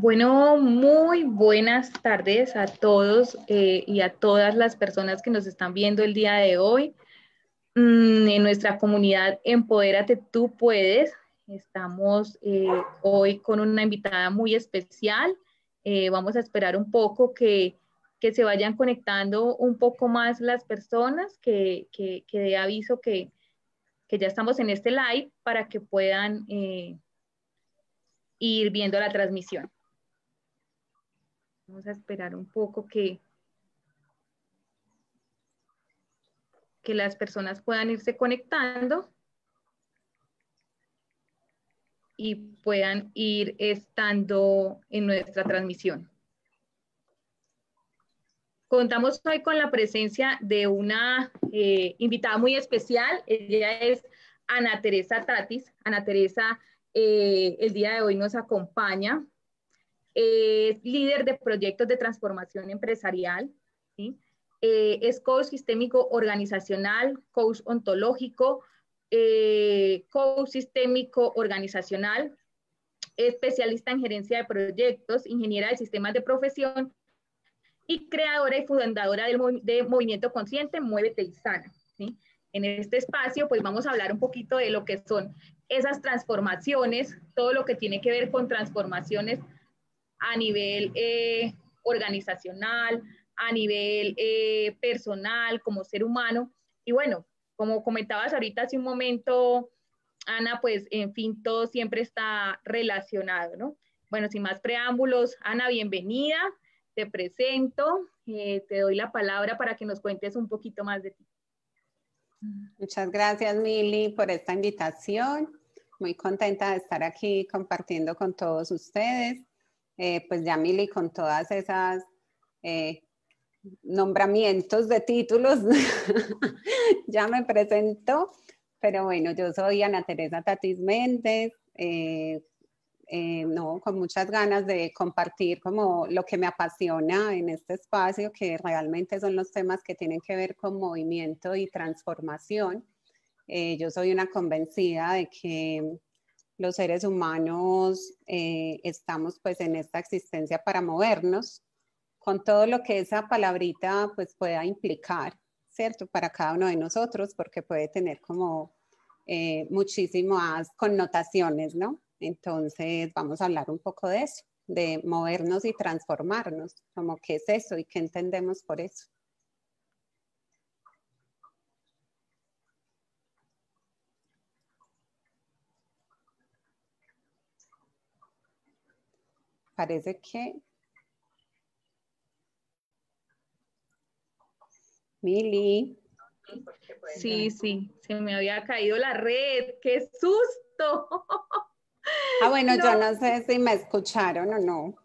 Bueno, muy buenas tardes a todos eh, y a todas las personas que nos están viendo el día de hoy. Mm, en nuestra comunidad Empodérate Tú Puedes, estamos eh, hoy con una invitada muy especial. Eh, vamos a esperar un poco que, se vayan conectando un poco más las personas, que, dé aviso que, ya estamos en este live para que puedan ir viendo la transmisión. Vamos a esperar un poco que, que las personas puedan irse conectando y puedan ir estando en nuestra transmisión. Contamos hoy con la presencia de una eh, invitada muy especial. Ella es Ana Teresa Tatis. Ana Teresa eh, el día de hoy nos acompaña es líder de proyectos de transformación empresarial, eh, es coach sistémico organizacional, coach ontológico, eh, coach sistémico organizacional, especialista en gerencia de proyectos, ingeniera de sistemas de profesión y creadora y fundadora del Movimiento Consciente Muévete y Sana. En este espacio pues vamos a hablar un poquito de lo que son esas transformaciones, todo lo que tiene que ver con transformaciones a nivel eh, organizacional, a nivel eh, personal, como ser humano. Y bueno, como comentabas ahorita hace un momento, Ana, pues en fin, todo siempre está relacionado, ¿no? Bueno, sin más preámbulos, Ana, bienvenida, te presento, eh, te doy la palabra para que nos cuentes un poquito más de ti. Muchas gracias, Mili, por esta invitación. Muy contenta de estar aquí compartiendo con todos ustedes. Eh, pues ya Mili con todas esas eh, nombramientos de títulos ya me presento, pero bueno, yo soy Ana Teresa Tatis Méndez, eh, no, con muchas ganas de compartir como lo que me apasiona en este espacio, que realmente son los temas que tienen que ver con movimiento y transformación. yo soy una convencida de que los seres humanos eh, estamos pues en esta existencia para movernos, con todo lo que esa palabrita pues pueda implicar, ¿cierto? Para cada uno de nosotros, porque puede tener como eh, muchísimas connotaciones, ¿no? Entonces vamos a hablar un poco de eso, de movernos y transformarnos, como qué es eso y qué entendemos por eso. parece que... Mili. Sí, sí, se me había caído la red. ¡Qué susto! Ah, bueno, yo no sé si me escucharon o no.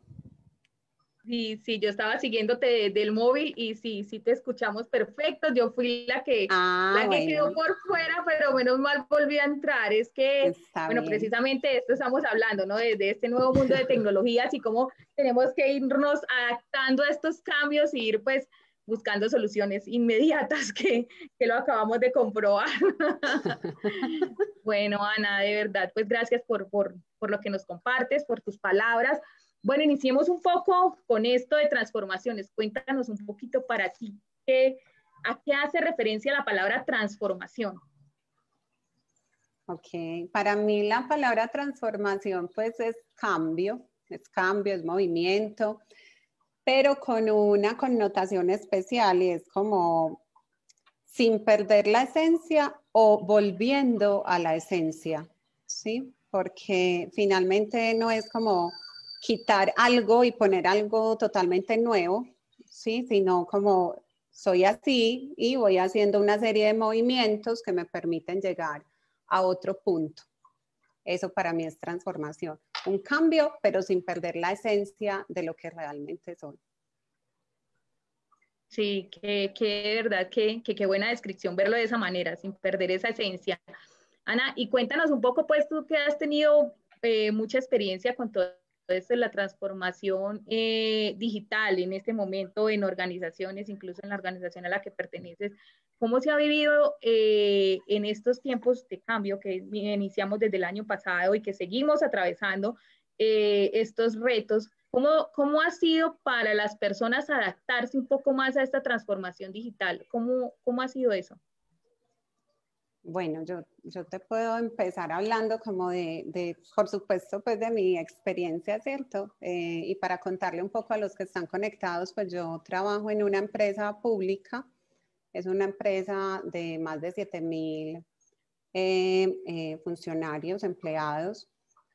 Sí, yo estaba siguiéndote del móvil y sí, sí te escuchamos perfecto. Yo fui la que, ah, la quedó por fuera, pero menos mal volví a entrar. Es que, bueno, precisamente esto estamos hablando, ¿no? De este nuevo mundo de tecnologías y cómo tenemos que irnos adaptando a estos cambios y e ir pues buscando soluciones inmediatas que, que lo acabamos de comprobar. bueno, Ana, de verdad, pues gracias por, por, por lo que nos compartes, por tus palabras. Bueno, iniciemos un poco con esto de transformaciones. Cuéntanos un poquito para ti, ¿qué, ¿a qué hace referencia la palabra transformación? Ok, para mí la palabra transformación pues es cambio, es cambio, es movimiento, pero con una connotación especial y es como sin perder la esencia o volviendo a la esencia, ¿sí? Porque finalmente no es como quitar algo y poner algo totalmente nuevo, ¿sí? sino como soy así y voy haciendo una serie de movimientos que me permiten llegar a otro punto. Eso para mí es transformación. Un cambio, pero sin perder la esencia de lo que realmente soy. Sí, qué verdad, que, qué buena descripción verlo de esa manera, sin perder esa esencia. Ana, y cuéntanos un poco, pues tú que has tenido eh, mucha experiencia con todo entonces, eh, la transformación eh, digital en este momento en organizaciones, incluso en la organización a la que perteneces, ¿cómo se ha vivido eh, en estos tiempos de cambio que iniciamos desde el año pasado y que seguimos atravesando estos retos? ¿Cómo, ¿Cómo ha sido para las personas adaptarse un poco más a esta transformación digital? ¿Cómo, cómo ha sido eso? Bueno, yo, yo te puedo empezar hablando como de, por supuesto, pues de mi experiencia, ¿cierto? Eh, y para contarle un poco a los que están conectados, pues yo trabajo en una empresa pública, es una empresa de más de 7000 mil eh, eh, funcionarios, empleados.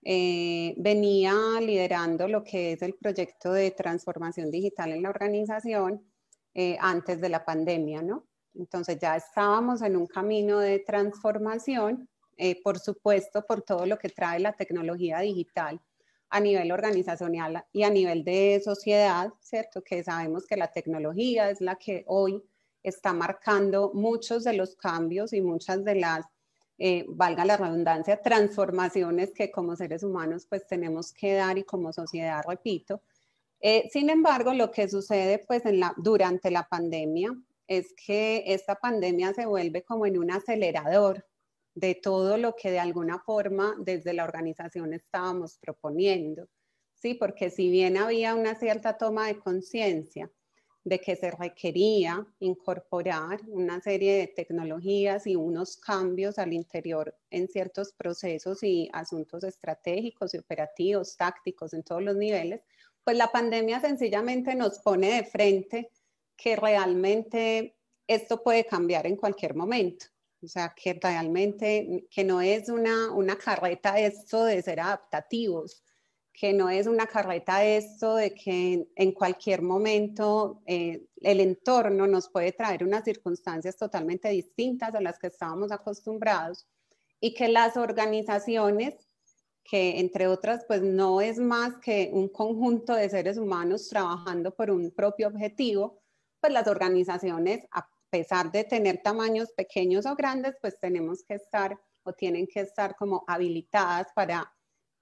venía liderando lo que es el proyecto de transformación digital en la organización antes de la pandemia, ¿no? Entonces ya estábamos en un camino de transformación, eh, por supuesto, por todo lo que trae la tecnología digital a nivel organizacional y a nivel de sociedad, ¿cierto? Que sabemos que la tecnología es la que hoy está marcando muchos de los cambios y muchas de las, eh, valga la redundancia, transformaciones que como seres humanos pues tenemos que dar y como sociedad, repito. Eh, sin embargo, lo que sucede pues durante la pandemia es que esta pandemia se vuelve como en un acelerador de todo lo que de alguna forma desde la organización estábamos proponiendo, ¿sí? Porque si bien había una cierta toma de conciencia de que se requería incorporar una serie de tecnologías y unos cambios al interior en ciertos procesos y asuntos estratégicos y operativos, tácticos, en todos los niveles, pues la pandemia sencillamente nos pone de frente que realmente esto puede cambiar en cualquier momento. O sea, que realmente, que no es una, una carreta esto de ser adaptativos, que no es una carreta esto de que en cualquier momento eh, el entorno nos puede traer unas circunstancias totalmente distintas a las que estábamos acostumbrados y que las organizaciones, que entre otras, pues no es más que un conjunto de seres humanos trabajando por un propio objetivo, pues las organizaciones, a pesar de tener tamaños pequeños o grandes, pues tenemos que estar o tienen que estar como habilitadas para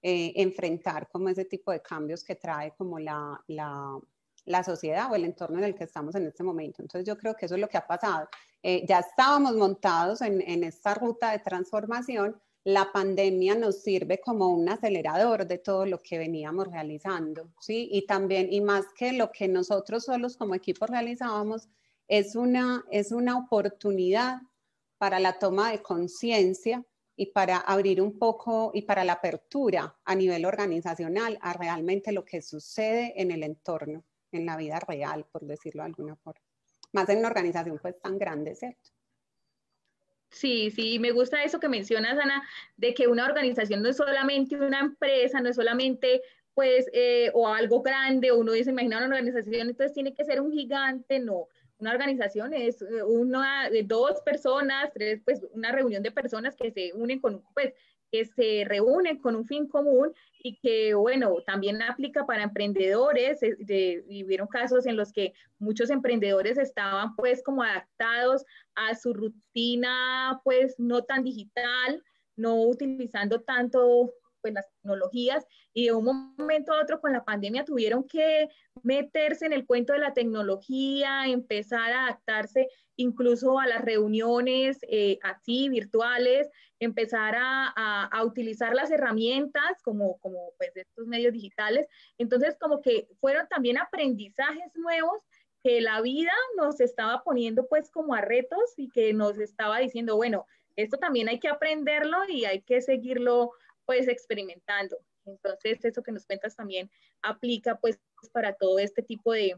eh, enfrentar como ese tipo de cambios que trae como la, la, la, sociedad o el entorno en el que estamos en este momento. Entonces yo creo que eso es lo que ha pasado. Eh, ya estábamos montados en, en esta ruta de transformación, la pandemia nos sirve como un acelerador de todo lo que veníamos realizando, ¿sí? Y también, y más que lo que nosotros solos como equipo realizábamos, es una, es una oportunidad para la toma de conciencia y para abrir un poco y para la apertura a nivel organizacional a realmente lo que sucede en el entorno, en la vida real, por decirlo de alguna forma. Más en una organización pues tan grande, ¿cierto? Sí, sí, me gusta eso que mencionas, Ana, de que una organización no es solamente una empresa, no es solamente pues, eh, o algo grande, uno dice, imagina una organización, entonces tiene que ser un gigante, no. Una organización es eh, una, eh, dos personas, tres, pues una reunión de personas que se unen con, pues, que se reúnen con un fin común y que, bueno, también aplica para emprendedores. vivieron eh, casos en los que muchos emprendedores estaban pues como adaptados a su rutina pues no tan digital, no utilizando tanto pues, las tecnologías y de un momento a otro con la pandemia tuvieron que meterse en el cuento de la tecnología, empezar a adaptarse incluso a las reuniones eh, así virtuales, empezar a, utilizar las herramientas como, como pues estos medios digitales. Entonces como que fueron también aprendizajes nuevos que la vida nos estaba poniendo pues como a retos y que nos estaba diciendo, bueno, esto también hay que aprenderlo y hay que seguirlo pues experimentando. Entonces, eso que nos cuentas también aplica pues para todo este tipo de,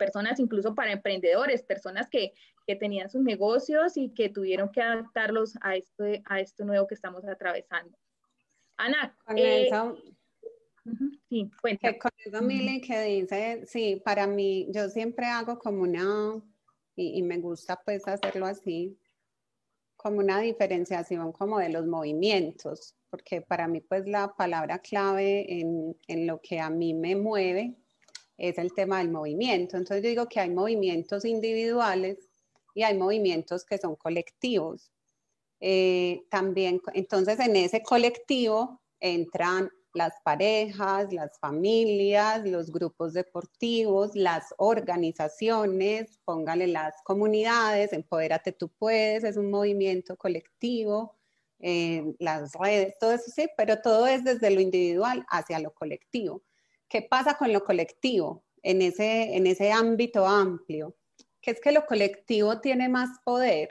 personas, incluso para emprendedores, personas que, tenían sus negocios y que tuvieron que adaptarlos a, este, a esto nuevo que estamos atravesando. Ana, eh, Sí, eh, dice, sí, para mí, yo siempre hago como una, y me gusta pues hacerlo así, como una diferenciación como de los movimientos, porque para mí pues la palabra clave en, lo que a mí me mueve es el tema del movimiento. Entonces digo que hay movimientos individuales y hay movimientos que son colectivos. Eh, también, entonces en ese colectivo entran las parejas, las familias, los grupos deportivos, las organizaciones, póngale las comunidades, empodérate tú puedes, es un movimiento colectivo, eh, las redes, todo eso sí, pero todo es desde lo individual hacia lo colectivo. ¿Qué pasa con lo colectivo en ese, ámbito amplio? Que es que lo colectivo tiene más poder,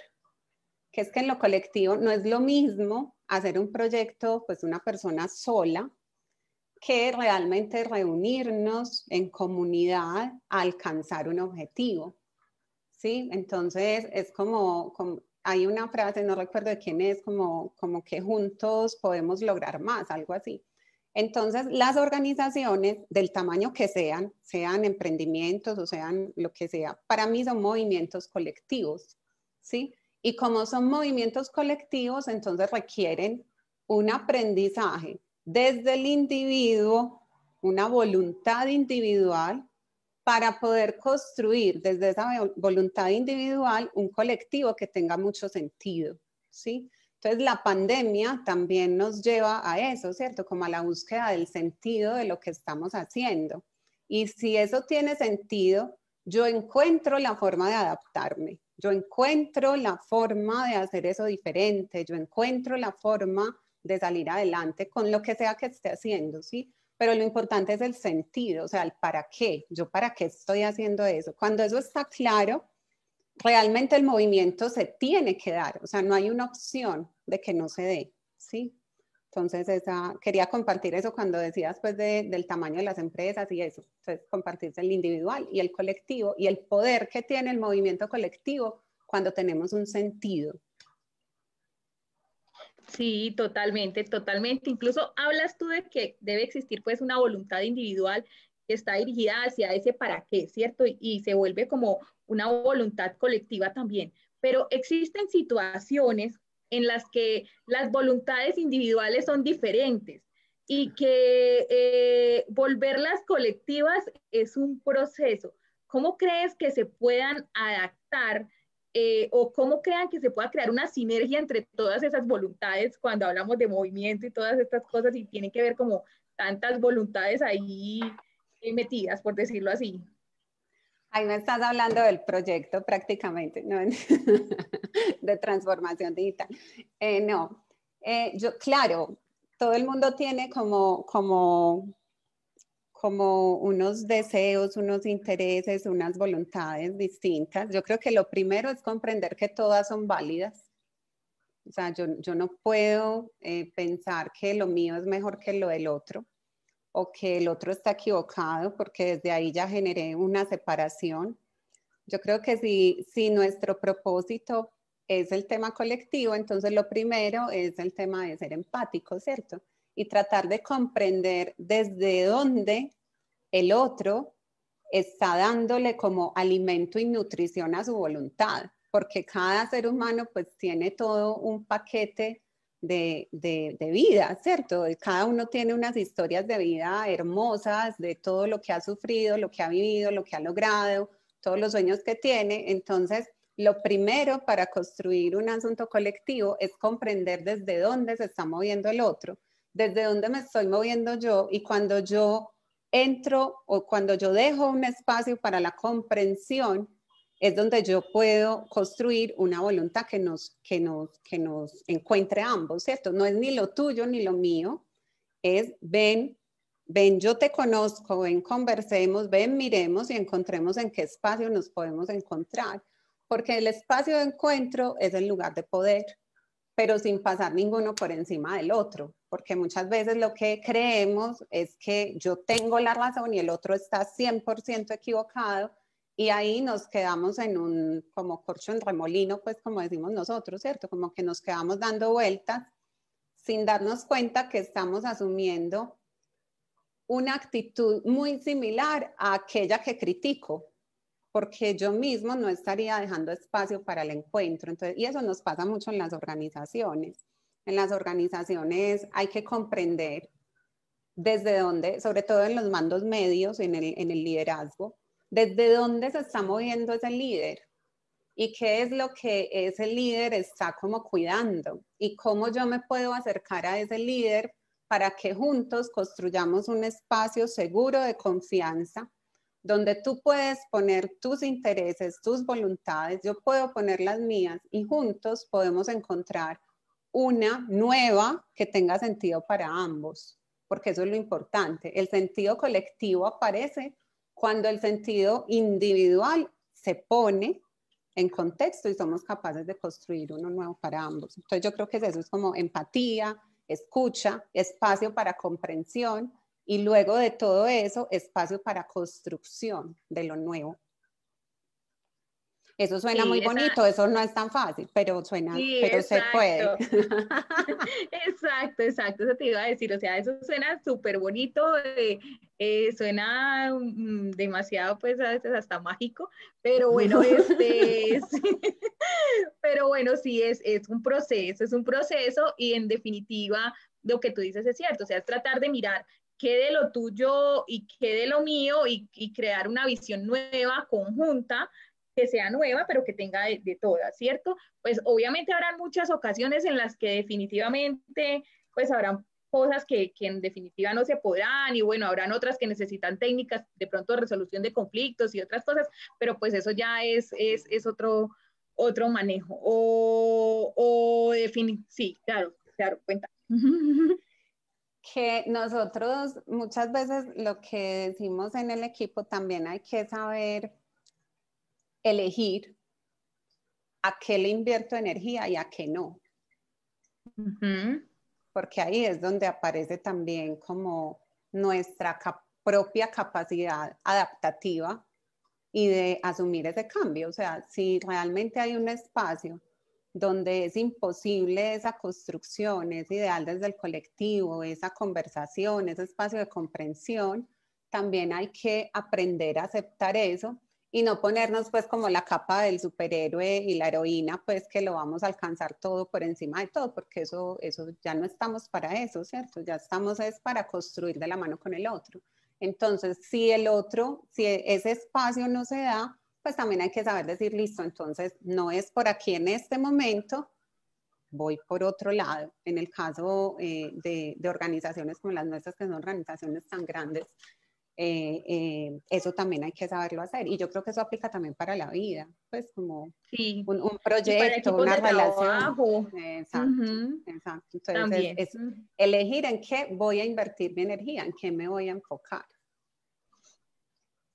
que es que en lo colectivo no es lo mismo hacer un proyecto, pues una persona sola, que realmente reunirnos en comunidad a alcanzar un objetivo. ¿Sí? Entonces es como, hay una frase, no recuerdo de quién es, como, como que juntos podemos lograr más, algo así. Entonces, las organizaciones del tamaño que sean, sean emprendimientos o sean lo que sea, para mí son movimientos colectivos, ¿sí? Y como son movimientos colectivos, entonces requieren un aprendizaje desde el individuo una voluntad individual para poder construir desde esa voluntad individual un colectivo que tenga mucho sentido, ¿sí? Entonces la pandemia también nos lleva a eso, ¿cierto? Como a la búsqueda del sentido de lo que estamos haciendo. Y si eso tiene sentido, yo encuentro la forma de adaptarme, yo encuentro la forma de hacer eso diferente, yo encuentro la forma de salir adelante con lo que sea que esté haciendo, ¿sí? Pero lo importante es el sentido, o sea, el para qué, yo para qué estoy haciendo eso. Cuando eso está claro, realmente el movimiento se tiene que dar, o sea, no hay una opción de que no se dé, ¿sí? Entonces, esa, quería compartir eso cuando decías pues, del tamaño de las empresas y eso. Entonces, compartirse el individual y el colectivo y el poder que tiene el movimiento colectivo cuando tenemos un sentido, Sí, totalmente, totalmente. Incluso hablas tú de que debe existir pues una voluntad individual que está dirigida hacia ese para qué, ¿cierto? Y, se vuelve como una voluntad colectiva también. Pero existen situaciones en las que las voluntades individuales son diferentes y que eh, volverlas colectivas es un proceso. ¿Cómo crees que se puedan adaptar eh, o cómo crean que se pueda crear una sinergia entre todas esas voluntades cuando hablamos de movimiento y todas estas cosas y tienen que ver como tantas voluntades ahí eh, metidas, por decirlo así. Ahí me estás hablando del proyecto prácticamente, ¿no? de transformación digital. Eh, no, yo, claro, todo el mundo tiene como, como como unos deseos, unos intereses, unas voluntades distintas. Yo creo que lo primero es comprender que todas son válidas. O sea, yo, yo no puedo eh, pensar que lo mío es mejor que lo del otro o que el otro está equivocado porque desde ahí ya generé una separación. Yo creo que si, si nuestro propósito es el tema colectivo, entonces lo primero es el tema de ser empático, ¿cierto? y tratar de comprender desde dónde el otro está dándole como alimento y nutrición a su voluntad, porque cada ser humano pues tiene todo un paquete de, vida, ¿cierto? Cada uno tiene unas historias de vida hermosas, de todo lo que ha sufrido, lo que ha vivido, lo que ha logrado, todos los sueños que tiene. Entonces, lo primero para construir un asunto colectivo es comprender desde dónde se está moviendo el otro desde dónde me estoy moviendo yo y cuando yo entro o cuando yo dejo un espacio para la comprensión, es donde yo puedo construir una voluntad que nos, que nos encuentre ambos, ¿cierto? No es ni lo tuyo ni lo mío, es ven, ven, yo te conozco, ven, conversemos, ven, miremos y encontremos en qué espacio nos podemos encontrar, porque el espacio de encuentro es el lugar de poder, pero sin pasar ninguno por encima del otro porque muchas veces lo que creemos es que yo tengo la razón y el otro está 100% equivocado y ahí nos quedamos en un como corcho en remolino, pues como decimos nosotros, ¿cierto? Como que nos quedamos dando vueltas sin darnos cuenta que estamos asumiendo una actitud muy similar a aquella que critico, porque yo mismo no estaría dejando espacio para el encuentro. Entonces, y eso nos pasa mucho en las organizaciones en las organizaciones hay que comprender desde dónde, sobre todo en los mandos medios, en el, en el liderazgo, desde dónde se está moviendo ese líder y qué es lo que ese líder está como cuidando y cómo yo me puedo acercar a ese líder para que juntos construyamos un espacio seguro de confianza donde tú puedes poner tus intereses, tus voluntades, yo puedo poner las mías y juntos podemos encontrar una nueva que tenga sentido para ambos, porque eso es lo importante. El sentido colectivo aparece cuando el sentido individual se pone en contexto y somos capaces de construir uno nuevo para ambos. Entonces yo creo que eso es como empatía, escucha, espacio para comprensión y luego de todo eso, espacio para construcción de lo nuevo. Eso suena muy bonito, eso no es tan fácil, pero suena, pero se puede. exacto, exacto, eso te iba a decir, o sea, eso suena súper bonito, eh, eh, suena mm, demasiado, pues a veces hasta mágico, pero bueno, este, pero bueno, sí, es, es un proceso, es un proceso y en definitiva lo que tú dices es cierto, o sea, es tratar de mirar qué de lo tuyo y qué de lo mío y, y crear una visión nueva, conjunta, que sea nueva, pero que tenga de, de todas, ¿cierto? Pues obviamente habrán muchas ocasiones en las que definitivamente, pues habrán cosas que, que, en definitiva no se podrán y bueno, habrán otras que necesitan técnicas de pronto resolución de conflictos y otras cosas, pero pues eso ya es, es, es otro, otro manejo. O, o definir, sí, claro, claro, cuenta. Que nosotros muchas veces lo que decimos en el equipo también hay que saber elegir a qué le invierto energía y a qué no. Porque ahí es donde aparece también como nuestra propia capacidad adaptativa y de asumir ese cambio. O sea, si realmente hay un espacio donde es imposible esa construcción, es ideal desde el colectivo, esa conversación, ese espacio de comprensión, también hay que aprender a aceptar eso y no ponernos pues como la capa del superhéroe y la heroína, pues que lo vamos a alcanzar todo por encima de todo, porque eso, eso ya no estamos para eso, ¿cierto? Ya estamos es para construir de la mano con el otro. Entonces, si el otro, si ese espacio no se da, pues también hay que saber decir, listo, entonces no es por aquí en este momento, voy por otro lado. En el caso eh, de, de, organizaciones como las nuestras, que son organizaciones tan grandes, eh, eh, eso también hay que saberlo hacer. Y yo creo que eso aplica también para la vida, pues como un, proyecto, una relación. Exacto, es, elegir en qué voy a invertir mi energía, en qué me voy a enfocar.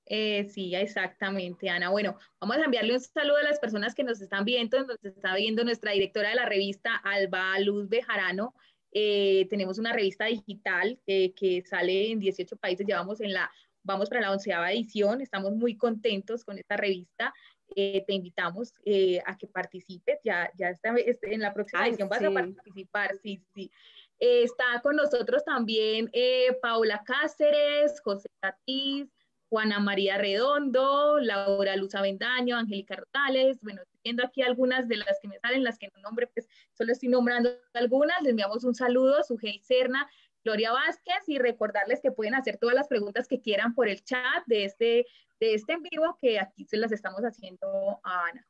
Eh, sí, exactamente, Ana. Bueno, vamos a enviarle un saludo a las personas que nos están viendo, nos está viendo nuestra directora de la revista, Alba Luz Bejarano, eh, tenemos una revista digital que sale en 18 países, llevamos en la, vamos para la onceava edición, estamos muy contentos con esta revista. Eh, te invitamos eh, a que participes, ya, ya está, este, en la próxima edición vas a participar, sí, sí. está con nosotros también Paula Cáceres, José Tatís, Juana María Redondo, Laura Luz Avendaño, Angélica Rotales, bueno, viendo aquí algunas de las que me salen, las que no nombre, pues solo estoy nombrando algunas. Les enviamos un saludo, Sujei Serna, Gloria Vázquez y recordarles que pueden hacer todas las preguntas que quieran por el chat de este, de este en vivo que aquí se las estamos haciendo a Ana.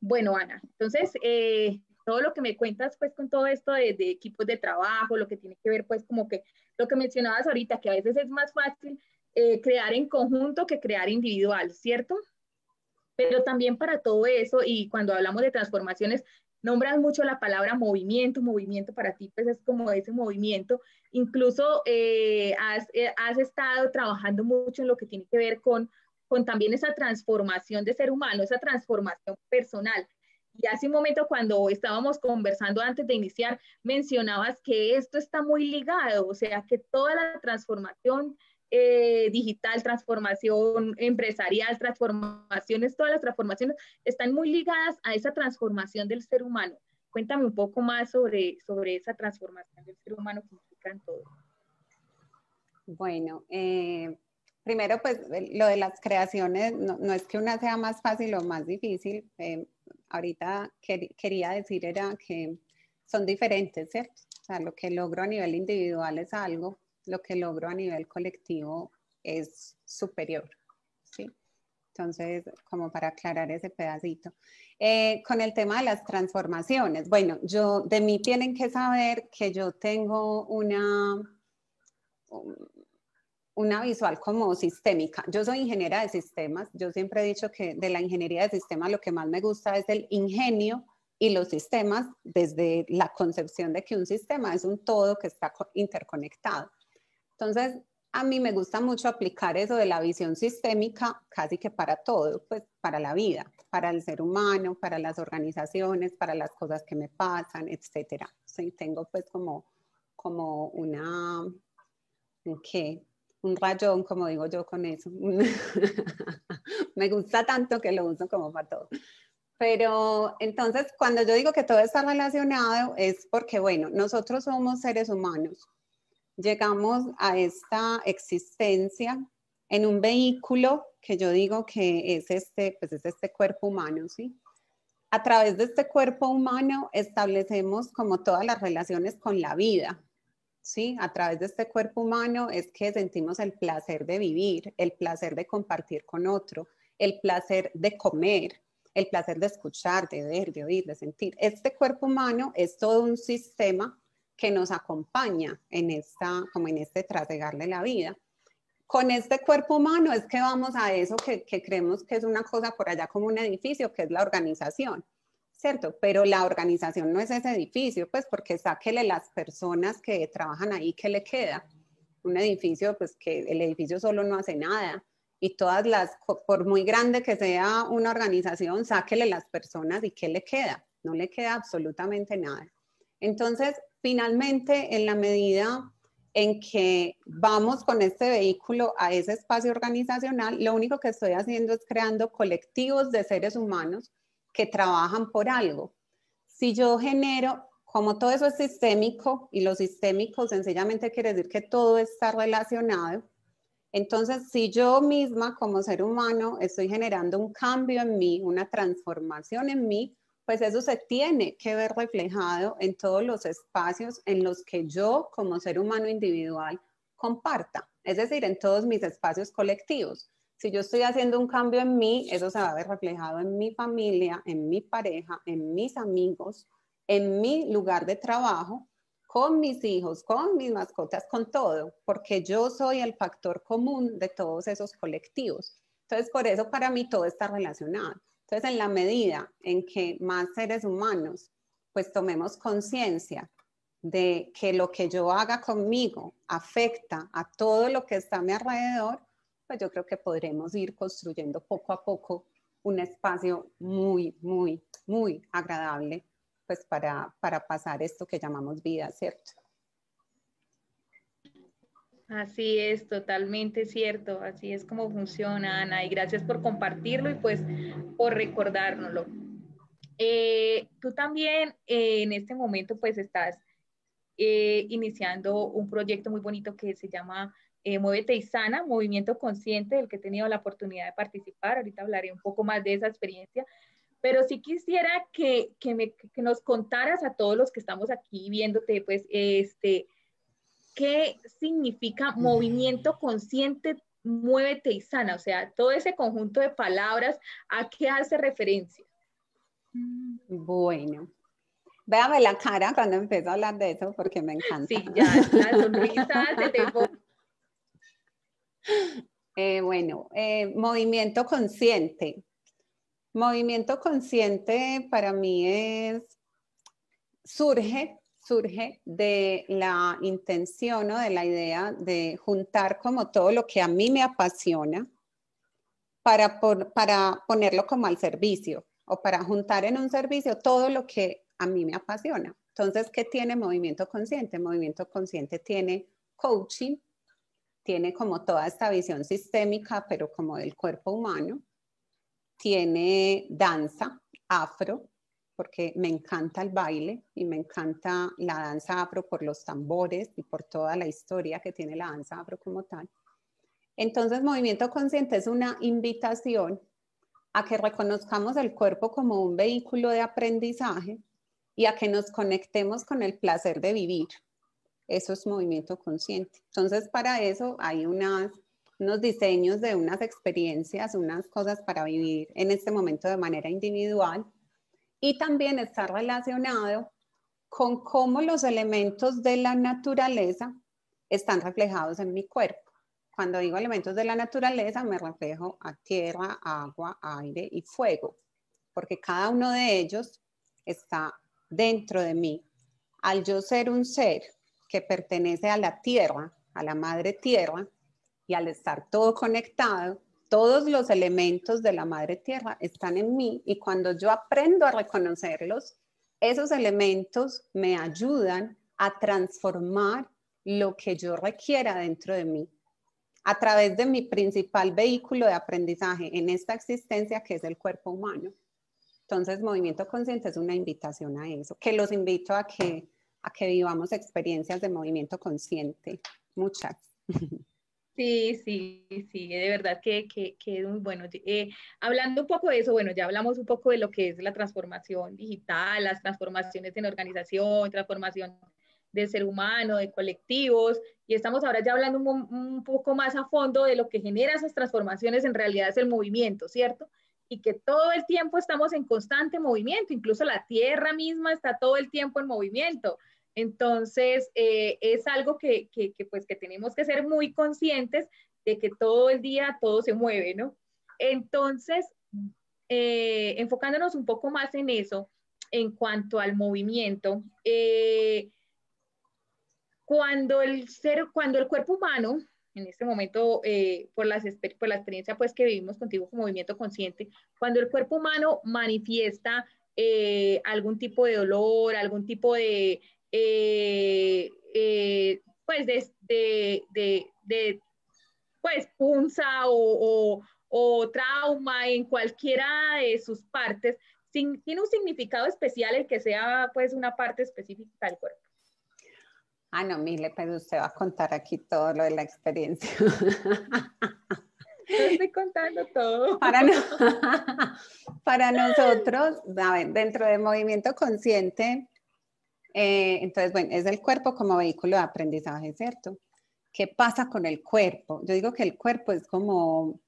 Bueno, Ana, entonces eh, todo lo que me cuentas pues con todo esto de, equipos de trabajo, lo que tiene que ver pues como que lo que mencionabas ahorita, que a veces es más fácil eh, crear en conjunto que crear individual, ¿cierto? Pero también para todo eso, y cuando hablamos de transformaciones, nombras mucho la palabra movimiento, movimiento para ti, pues es como ese movimiento. Incluso eh, has, eh, has, estado trabajando mucho en lo que tiene que ver con, con también esa transformación de ser humano, esa transformación personal. Y hace un momento cuando estábamos conversando antes de iniciar, mencionabas que esto está muy ligado, o sea, que toda la transformación eh, digital, transformación empresarial, transformaciones, todas las transformaciones están muy ligadas a esa transformación del ser humano. Cuéntame un poco más sobre, sobre esa transformación del ser humano que implica en todo. Bueno, eh, primero pues lo de las creaciones, no, es que una sea más fácil o más difícil. Eh, ahorita quería decir era que son diferentes, ¿cierto? O sea, lo que logro a nivel individual es algo, lo que logro a nivel colectivo es superior. ¿sí? Entonces, como para aclarar ese pedacito. Eh, con el tema de las transformaciones, bueno, yo de mí tienen que saber que yo tengo una, una visual como sistémica. Yo soy ingeniera de sistemas, yo siempre he dicho que de la ingeniería de sistemas lo que más me gusta es el ingenio y los sistemas desde la concepción de que un sistema es un todo que está interconectado. Entonces, a mí me gusta mucho aplicar eso de la visión sistémica casi que para todo, pues para la vida, para el ser humano, para las organizaciones, para las cosas que me pasan, etcétera. tengo pues como, como una, ¿qué? Un rayón, como digo yo con eso. me gusta tanto que lo uso como para todo. Pero entonces, cuando yo digo que todo está relacionado, es porque, bueno, nosotros somos seres humanos, llegamos a esta existencia en un vehículo que yo digo que es este, pues es este cuerpo humano, ¿sí? A través de este cuerpo humano establecemos como todas las relaciones con la vida, ¿sí? A través de este cuerpo humano es que sentimos el placer de vivir, el placer de compartir con otro, el placer de comer, el placer de escuchar, de ver, de oír, de sentir. Este cuerpo humano es todo un sistema que nos acompaña en esta, como en este trasegar de la vida. Con este cuerpo humano es que vamos a eso que, que creemos que es una cosa por allá como un edificio, que es la organización, ¿cierto? Pero la organización no es ese edificio, pues porque sáquele las personas que trabajan ahí, que le queda? Un edificio, pues que el edificio solo no hace nada y todas las, por muy grande que sea una organización, sáquele las personas y ¿qué le queda? No le queda absolutamente nada. Entonces, finalmente, en la medida en que vamos con este vehículo a ese espacio organizacional, lo único que estoy haciendo es creando colectivos de seres humanos que trabajan por algo. Si yo genero, como todo eso es sistémico, y lo sistémico sencillamente quiere decir que todo está relacionado, entonces si yo misma como ser humano estoy generando un cambio en mí, una transformación en mí, pues eso se tiene que ver reflejado en todos los espacios en los que yo como ser humano individual comparta, es decir, en todos mis espacios colectivos. Si yo estoy haciendo un cambio en mí, eso se va a ver reflejado en mi familia, en mi pareja, en mis amigos, en mi lugar de trabajo, con mis hijos, con mis mascotas, con todo, porque yo soy el factor común de todos esos colectivos. Entonces, por eso para mí todo está relacionado. Entonces, en la medida en que más seres humanos pues tomemos conciencia de que lo que yo haga conmigo afecta a todo lo que está a mi alrededor, pues yo creo que podremos ir construyendo poco a poco un espacio muy, muy, muy agradable pues para, para pasar esto que llamamos vida, ¿cierto? Así es, totalmente cierto. Así es como funciona, Ana. Y gracias por compartirlo y pues por recordárnoslo. Eh, tú también eh, en este momento pues estás eh, iniciando un proyecto muy bonito que se llama Muévete y Sana, Movimiento Consciente, del que he tenido la oportunidad de participar. Ahorita hablaré un poco más de esa experiencia. Pero sí quisiera que, me, que nos contaras a todos los que estamos aquí viéndote, pues, este, qué significa movimiento consciente, muévete y sana, o sea, todo ese conjunto de palabras, ¿a qué hace referencia? Bueno, véame la cara cuando empiezo a hablar de eso porque me encanta. Sí, ya, la sonrisa te eh, bueno, eh, movimiento consciente. Movimiento consciente para mí es, surge surge de la intención o de la idea de juntar como todo lo que a mí me apasiona para, para ponerlo como al servicio o para juntar en un servicio todo lo que a mí me apasiona. Entonces, ¿qué tiene movimiento consciente? Movimiento consciente tiene coaching, tiene como toda esta visión sistémica, pero como del cuerpo humano, tiene danza, afro, porque me encanta el baile y me encanta la danza afro por los tambores y por toda la historia que tiene la danza afro como tal. Entonces, movimiento consciente es una invitación a que reconozcamos el cuerpo como un vehículo de aprendizaje y a que nos conectemos con el placer de vivir. Eso es movimiento consciente. Entonces, para eso hay unos diseños de unas experiencias, unas cosas para vivir en este momento de manera individual y también está relacionado con cómo los elementos de la naturaleza están reflejados en mi cuerpo. Cuando digo elementos de la naturaleza, me reflejo a tierra, agua, aire y fuego, porque cada uno de ellos está dentro de mí. Al yo ser un ser que pertenece a la tierra, a la madre tierra, y al estar todo conectado, todos los elementos de la madre tierra están en mí y cuando yo aprendo a reconocerlos, esos elementos me ayudan a transformar lo que yo requiera dentro de mí a través de mi principal vehículo de aprendizaje en esta existencia que es el cuerpo humano. Entonces, movimiento consciente es una invitación a eso, que los invito a que, a que vivamos experiencias de movimiento consciente. Muchas. Sí, sí, sí, de verdad que, es muy bueno. Eh, hablando un poco de eso, bueno, ya hablamos un poco de lo que es la transformación digital, las transformaciones en organización, transformación del ser humano, de colectivos, y estamos ahora ya hablando un, un, poco más a fondo de lo que genera esas transformaciones, en realidad es el movimiento, ¿cierto? Y que todo el tiempo estamos en constante movimiento, incluso la Tierra misma está todo el tiempo en movimiento. Entonces, eh, es algo que, pues, que tenemos que ser muy conscientes de que todo el día todo se mueve, ¿no? Entonces, eh, enfocándonos un poco más en eso, en cuanto al movimiento, eh, cuando, el ser, cuando el cuerpo humano, en este momento, por, las, por la experiencia pues, que vivimos contigo con movimiento consciente, cuando el cuerpo humano manifiesta algún tipo de dolor, algún tipo de, eh, eh, pues de, de, de, pues punza o, o, trauma en cualquiera de sus partes, sin, tiene un significado especial el que sea pues una parte específica del cuerpo. Ah, no, mire, pero pues, usted va a contar aquí todo lo de la experiencia. estoy contando todo. Para, para nosotros, dentro del movimiento consciente, eh, entonces, bueno, es el cuerpo como vehículo de aprendizaje, ¿cierto? ¿Qué pasa con el cuerpo? Yo digo que el cuerpo es como,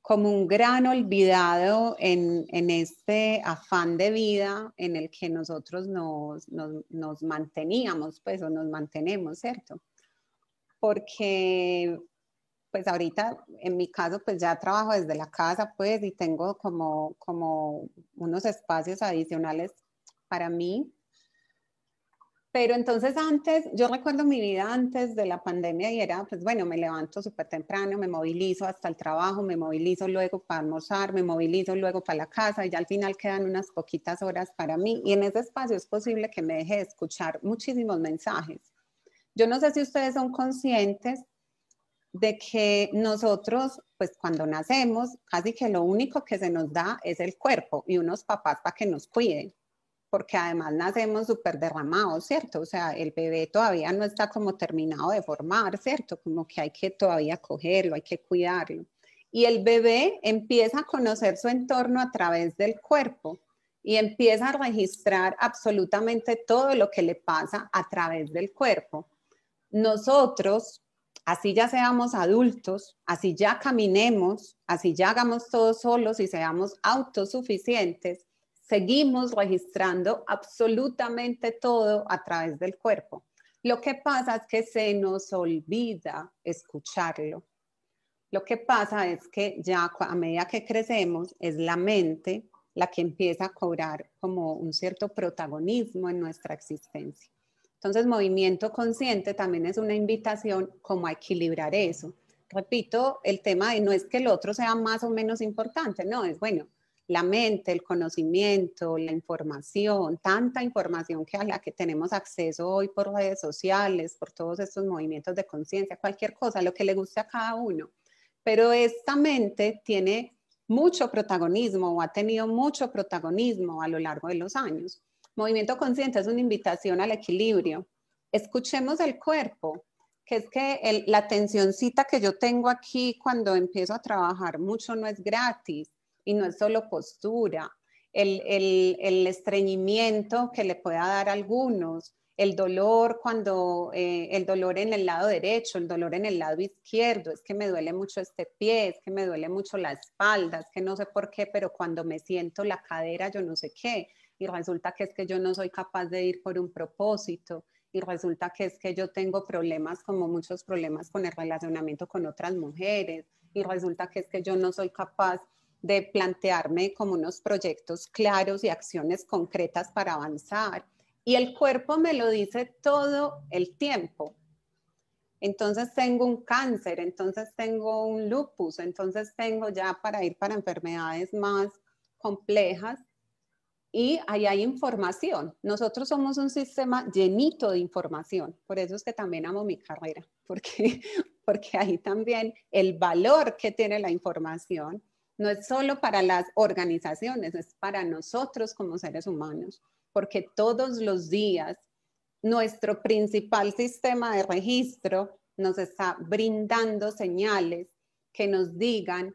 como un gran olvidado en, este afán de vida en el que nosotros nos, nos manteníamos, pues, o nos mantenemos, ¿cierto? Porque pues ahorita en mi caso pues ya trabajo desde la casa pues y tengo como, como unos espacios adicionales para mí pero entonces antes, yo recuerdo mi vida antes de la pandemia y era, pues bueno, me levanto súper temprano, me movilizo hasta el trabajo, me movilizo luego para almorzar, me movilizo luego para la casa y ya al final quedan unas poquitas horas para mí. Y en ese espacio es posible que me deje de escuchar muchísimos mensajes. Yo no sé si ustedes son conscientes de que nosotros, pues cuando nacemos, casi que lo único que se nos da es el cuerpo y unos papás para que nos cuiden porque además nacemos súper derramados, ¿cierto? O sea, el bebé todavía no está como terminado de formar, ¿cierto? Como que hay que todavía cogerlo, hay que cuidarlo. Y el bebé empieza a conocer su entorno a través del cuerpo y empieza a registrar absolutamente todo lo que le pasa a través del cuerpo. Nosotros, así ya seamos adultos, así ya caminemos, así ya hagamos todos solos y seamos autosuficientes, seguimos registrando absolutamente todo a través del cuerpo. Lo que pasa es que se nos olvida escucharlo. Lo que pasa es que ya a medida que crecemos es la mente la que empieza a cobrar como un cierto protagonismo en nuestra existencia. Entonces, movimiento consciente también es una invitación como a equilibrar eso. Repito, el tema de no es que el otro sea más o menos importante, no, es bueno, la mente, el conocimiento, la información, tanta información que a la que tenemos acceso hoy por redes sociales, por todos estos movimientos de conciencia, cualquier cosa, lo que le guste a cada uno. Pero esta mente tiene mucho protagonismo o ha tenido mucho protagonismo a lo largo de los años. Movimiento consciente es una invitación al equilibrio. Escuchemos el cuerpo, que es que la tensioncita que yo tengo aquí cuando empiezo a trabajar mucho no es gratis y no es solo postura, el, el, estreñimiento que le pueda dar a algunos, el dolor cuando eh, el dolor en el lado derecho, el dolor en el lado izquierdo, es que me duele mucho este pie, es que me duele mucho la espalda, es que no sé por qué, pero cuando me siento la cadera, yo no sé qué, y resulta que es que yo no soy capaz de ir por un propósito, y resulta que es que yo tengo problemas como muchos problemas con el relacionamiento con otras mujeres, y resulta que es que yo no soy capaz de plantearme como unos proyectos claros y acciones concretas para avanzar. Y el cuerpo me lo dice todo el tiempo. Entonces tengo un cáncer, entonces tengo un lupus, entonces tengo ya para ir para enfermedades más complejas y ahí hay información. Nosotros somos un sistema llenito de información, por eso es que también amo mi carrera, porque, porque ahí también el valor que tiene la información no es solo para las organizaciones, es para nosotros como seres humanos, porque todos los días nuestro principal sistema de registro nos está brindando señales que nos digan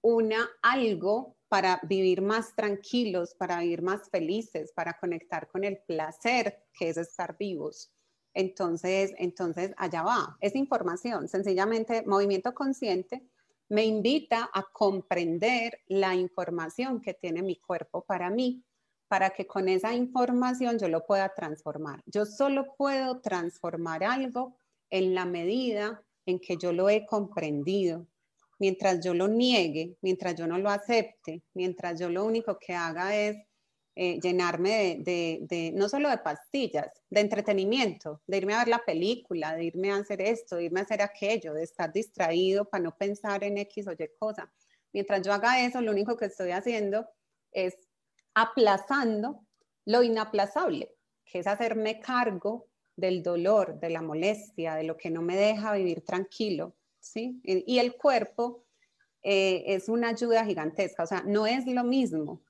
una algo para vivir más tranquilos, para vivir más felices, para conectar con el placer que es estar vivos. Entonces, entonces allá va, es información, sencillamente movimiento consciente me invita a comprender la información que tiene mi cuerpo para mí, para que con esa información yo lo pueda transformar. Yo solo puedo transformar algo en la medida en que yo lo he comprendido. Mientras yo lo niegue, mientras yo no lo acepte, mientras yo lo único que haga es eh, llenarme de, no solo de pastillas, de entretenimiento, de irme a ver la película, de irme a hacer esto, de irme a hacer aquello, de estar distraído para no pensar en X o Y cosa. Mientras yo haga eso, lo único que estoy haciendo es aplazando lo inaplazable, que es hacerme cargo del dolor, de la molestia, de lo que no me deja vivir tranquilo, ¿sí? Y el cuerpo eh, es una ayuda gigantesca, o sea, no es lo mismo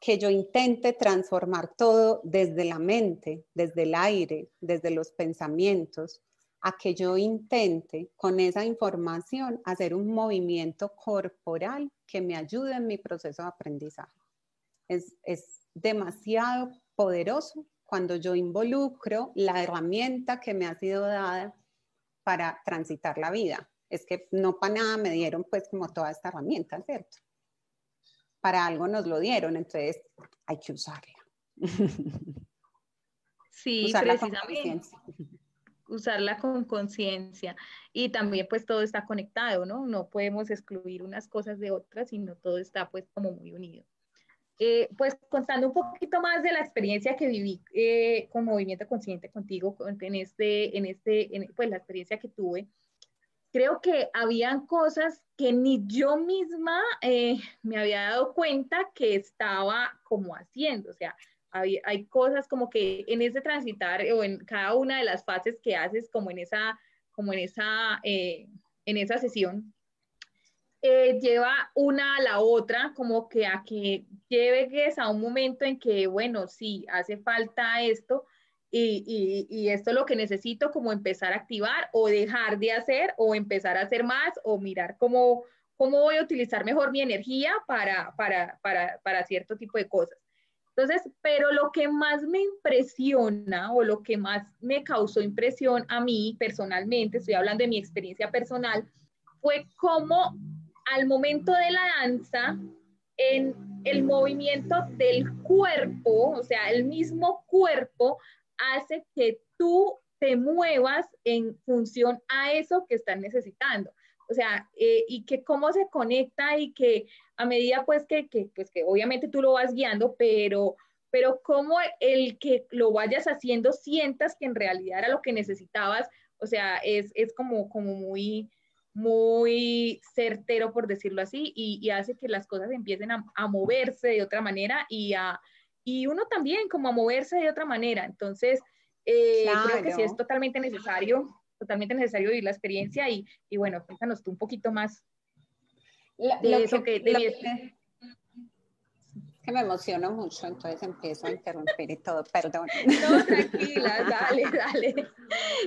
que yo intente transformar todo desde la mente, desde el aire, desde los pensamientos, a que yo intente con esa información hacer un movimiento corporal que me ayude en mi proceso de aprendizaje. Es, demasiado poderoso cuando yo involucro la herramienta que me ha sido dada para transitar la vida. Es que no para nada me dieron pues como toda esta herramienta, ¿cierto? para algo nos lo dieron, entonces hay que usarla. Sí, usarla precisamente. Con usarla con conciencia. Y también pues todo está conectado, ¿no? No podemos excluir unas cosas de otras, sino todo está pues como muy unido. Eh, pues contando un poquito más de la experiencia que viví eh, con Movimiento Consciente contigo, en este, en este, pues la experiencia que tuve, creo que habían cosas que ni yo misma eh, me había dado cuenta que estaba como haciendo, o sea, hay, cosas como que en ese transitar o en cada una de las fases que haces como en esa, como en esa, eh, en esa sesión, eh, lleva una a la otra, como que a que llegues a un momento en que, bueno, sí, hace falta esto, y, y, esto es lo que necesito, como empezar a activar o dejar de hacer o empezar a hacer más o mirar cómo, cómo voy a utilizar mejor mi energía para, para, para, para cierto tipo de cosas. Entonces, pero lo que más me impresiona o lo que más me causó impresión a mí personalmente, estoy hablando de mi experiencia personal, fue cómo al momento de la danza, en el movimiento del cuerpo, o sea, el mismo cuerpo hace que tú te muevas en función a eso que están necesitando. O sea, eh, y que cómo se conecta y que a medida pues que, que, pues que obviamente tú lo vas guiando, pero, pero cómo el que lo vayas haciendo sientas que en realidad era lo que necesitabas. O sea, es, es como, como muy, muy certero, por decirlo así, y, hace que las cosas empiecen a moverse de otra manera y a, y uno también como a moverse de otra manera. Entonces, eh, creo que sí es totalmente necesario, totalmente necesario vivir la experiencia y, bueno, cuéntanos tú un poquito más de eso que... me emociono mucho, entonces empiezo a interrumpir y todo, perdón. No, tranquila, dale, dale.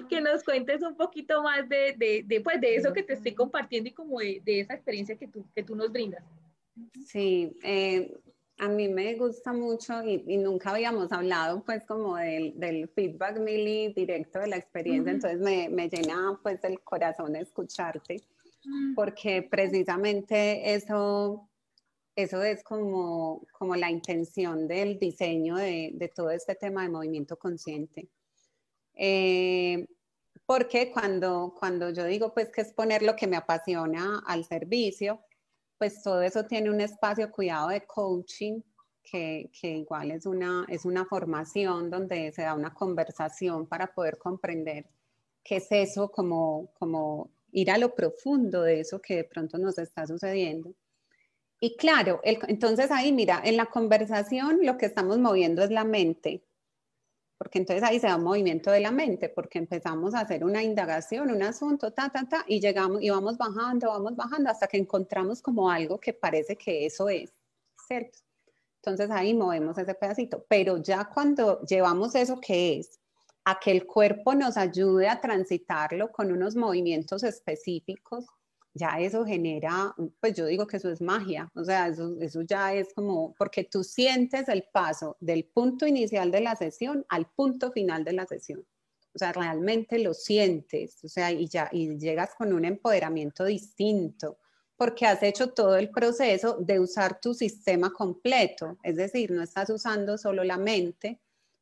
Que nos cuentes un poquito más de, de, pues, eso que te estoy compartiendo y como de, esa experiencia que tú, tú nos brindas. Sí, eh, a mí me gusta mucho y, nunca habíamos hablado pues como del, feedback mili directo de la experiencia, entonces me, me, llena pues el corazón escucharte, mm. porque precisamente eso, eso es como, como la intención del diseño de, todo este tema de movimiento consciente. Eh, porque cuando, cuando yo digo pues que es poner lo que me apasiona al servicio, pues todo eso tiene un espacio cuidado de coaching, que, que, igual es una, es una formación donde se da una conversación para poder comprender qué es eso, como, como ir a lo profundo de eso que de pronto nos está sucediendo. Y claro, entonces ahí mira, en la conversación lo que estamos moviendo es la mente, porque entonces ahí se da un movimiento de la mente, porque empezamos a hacer una indagación, un asunto, ta, ta, ta, y llegamos y vamos bajando, vamos bajando hasta que encontramos como algo que parece que eso es, ¿cierto? Entonces ahí movemos ese pedacito, pero ya cuando llevamos eso que es, a que el cuerpo nos ayude a transitarlo con unos movimientos específicos, ya eso genera, pues yo digo que eso es magia, o sea, eso, eso ya es como, porque tú sientes el paso del punto inicial de la sesión al punto final de la sesión. O sea, realmente lo sientes, o sea, y ya y llegas con un empoderamiento distinto, porque has hecho todo el proceso de usar tu sistema completo, es decir, no estás usando solo la mente,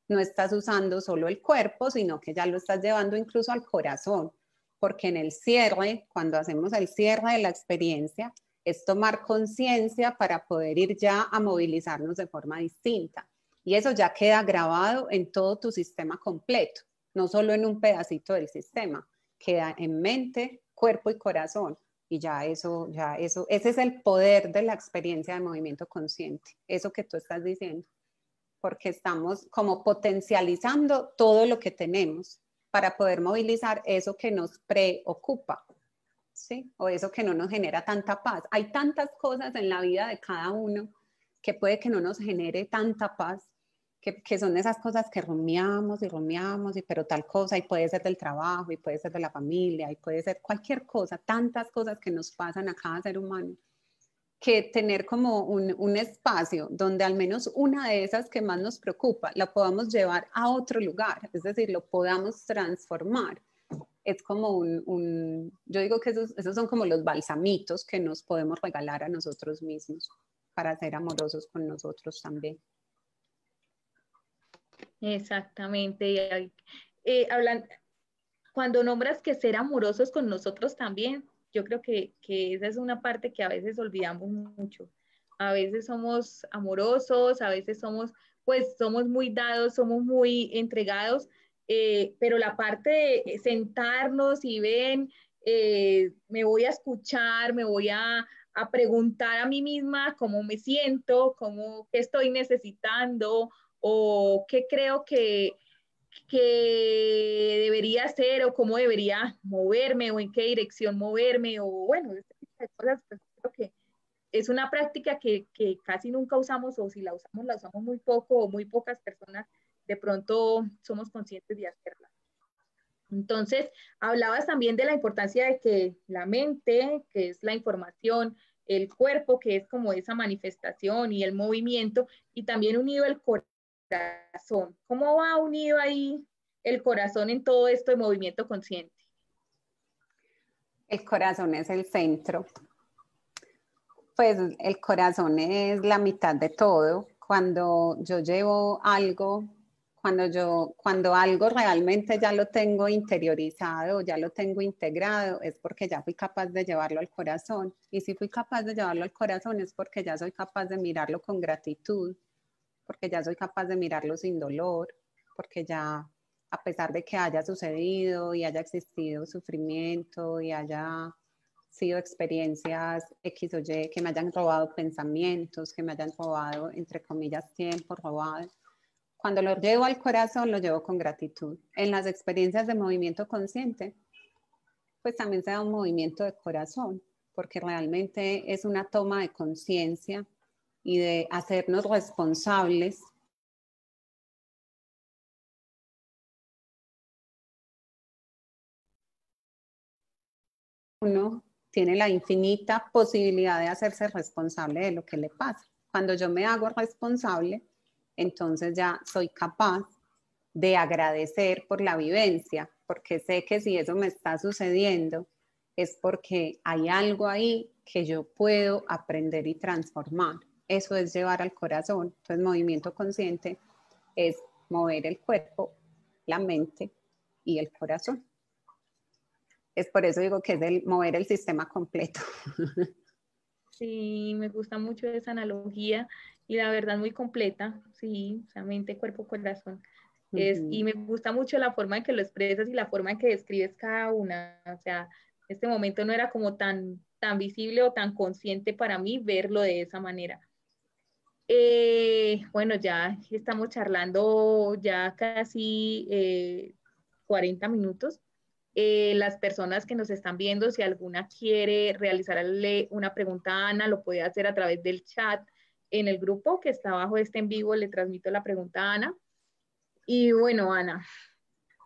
no estás usando solo el cuerpo, sino que ya lo estás llevando incluso al corazón porque en el cierre, cuando hacemos el cierre de la experiencia, es tomar conciencia para poder ir ya a movilizarnos de forma distinta. Y eso ya queda grabado en todo tu sistema completo, no solo en un pedacito del sistema, queda en mente, cuerpo y corazón. Y ya eso, ya eso, ese es el poder de la experiencia de movimiento consciente, eso que tú estás diciendo, porque estamos como potencializando todo lo que tenemos para poder movilizar eso que nos preocupa, ¿sí? O eso que no nos genera tanta paz. Hay tantas cosas en la vida de cada uno que puede que no nos genere tanta paz, que, que son esas cosas que rumiamos y rumiamos, y pero tal cosa, y puede ser del trabajo, y puede ser de la familia, y puede ser cualquier cosa, tantas cosas que nos pasan a cada ser humano que tener como un, espacio donde al menos una de esas que más nos preocupa la podamos llevar a otro lugar, es decir, lo podamos transformar. Es como un, yo digo que esos, son como los balsamitos que nos podemos regalar a nosotros mismos para ser amorosos con nosotros también. Exactamente. Eh, hablan, cuando nombras que ser amorosos con nosotros también, yo creo que, esa es una parte que a veces olvidamos mucho. A veces somos amorosos, a veces somos, pues somos muy dados, somos muy entregados, eh, pero la parte de sentarnos y ven, eh, me voy a escuchar, me voy a, preguntar a mí misma cómo me siento, cómo, qué estoy necesitando o qué creo que que debería hacer o cómo debería moverme o en qué dirección moverme o bueno, este pues, es una práctica que, que, casi nunca usamos o si la usamos, la usamos muy poco o muy pocas personas de pronto somos conscientes de hacerla. Entonces, hablabas también de la importancia de que la mente, que es la información, el cuerpo, que es como esa manifestación y el movimiento, y también unido el corazón corazón. ¿Cómo va unido ahí el corazón en todo esto de movimiento consciente? El corazón es el centro. Pues el corazón es la mitad de todo. Cuando yo llevo algo, cuando yo, cuando algo realmente ya lo tengo interiorizado, ya lo tengo integrado, es porque ya fui capaz de llevarlo al corazón. Y si fui capaz de llevarlo al corazón es porque ya soy capaz de mirarlo con gratitud, porque ya soy capaz de mirarlo sin dolor, porque ya a pesar de que haya sucedido y haya existido sufrimiento y haya sido experiencias X o Y que me hayan robado pensamientos, que me hayan robado, entre comillas, tiempo robado. Cuando lo llevo al corazón, lo llevo con gratitud. En las experiencias de movimiento consciente, pues también se da un movimiento de corazón, porque realmente es una toma de conciencia y de hacernos responsables uno tiene la infinita posibilidad de hacerse responsable de lo que le pasa. Cuando yo me hago responsable, entonces ya soy capaz de agradecer por la vivencia, porque sé que si eso me está sucediendo es porque hay algo ahí que yo puedo aprender y transformar eso es llevar al corazón. Entonces, movimiento consciente es mover el cuerpo, la mente y el corazón. Es por eso digo que es el mover el sistema completo. Sí, me gusta mucho esa analogía y la verdad muy completa, sí, o sea, mente, cuerpo, corazón. Y me gusta mucho la forma en que lo expresas y la forma en que describes cada una. O sea, este momento no era como tan, tan visible o tan consciente para mí verlo de esa manera. Eh, bueno, ya estamos charlando ya casi 40 eh, minutos. Eh, las personas que nos están viendo, si alguna quiere realizarle una pregunta a Ana, lo puede hacer a través del chat en el grupo que está abajo este en vivo, le transmito la pregunta a Ana. Y bueno, Ana,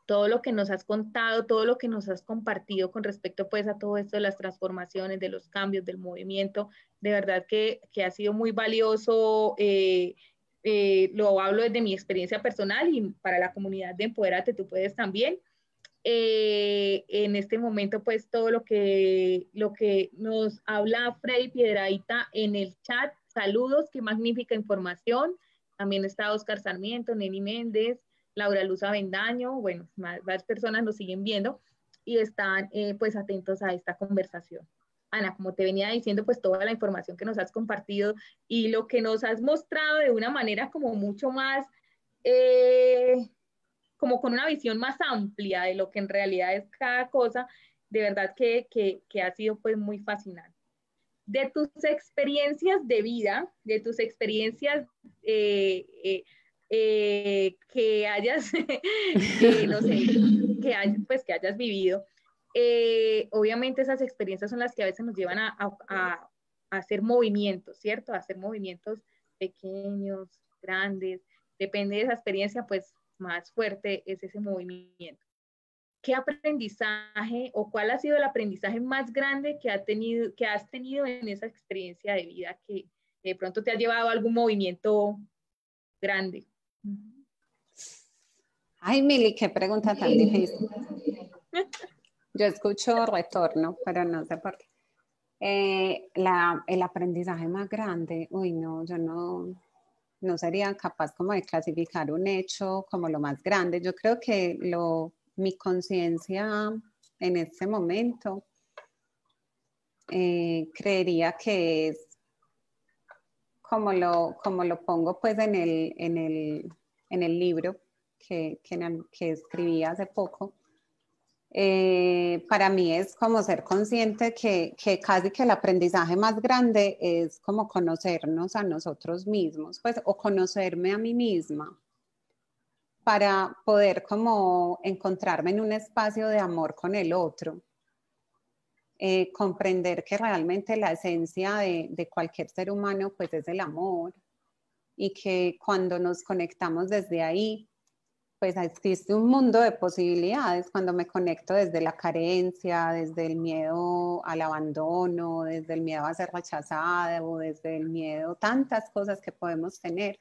todo lo que nos has contado, todo lo que nos has compartido con respecto pues a todo esto de las transformaciones, de los cambios, del movimiento. De verdad que, ha sido muy valioso. Eh, eh, lo hablo desde mi experiencia personal y para la comunidad de Empoderate tú puedes también. Eh, en este momento, pues todo lo que, lo que nos habla Freddy Piedradita en el chat, saludos, qué magnífica información. También está Oscar Sarmiento, Neni Méndez, Laura Luz Avendaño, bueno, más, personas nos siguen viendo y están eh, pues atentos a esta conversación. Ana, como te venía diciendo, pues toda la información que nos has compartido y lo que nos has mostrado de una manera como mucho más, eh, como con una visión más amplia de lo que en realidad es cada cosa, de verdad que, ha sido pues muy fascinante. De tus experiencias de vida, de tus experiencias eh, eh, que hayas, eh, pues, que hayas vivido. Eh, obviamente esas experiencias son las que a veces nos llevan a, hacer movimientos, ¿cierto? A hacer movimientos pequeños, grandes. Depende de esa experiencia, pues más fuerte es ese movimiento. ¿Qué aprendizaje o cuál ha sido el aprendizaje más grande que, ha tenido, que has tenido en esa experiencia de vida que de pronto te ha llevado a algún movimiento grande? Ay, Mili, qué pregunta tan difícil. Yo escucho retorno, pero no sé por qué. Eh, el aprendizaje más grande, uy, no, yo no, no sería capaz como de clasificar un hecho como lo más grande. Yo creo que lo, mi conciencia en este momento eh, creería que es como lo, pongo pues en el, en el, libro que, que, escribí hace poco, eh, para mí es como ser consciente que, casi que el aprendizaje más grande es como conocernos a nosotros mismos, pues, o conocerme a mí misma para poder como encontrarme en un espacio de amor con el otro eh, comprender que realmente la esencia de, de cualquier ser humano pues es el amor y que cuando nos conectamos desde ahí, pues existe un mundo de posibilidades cuando me conecto desde la carencia, desde el miedo al abandono, desde el miedo a ser rechazada o desde el miedo, tantas cosas que podemos tener,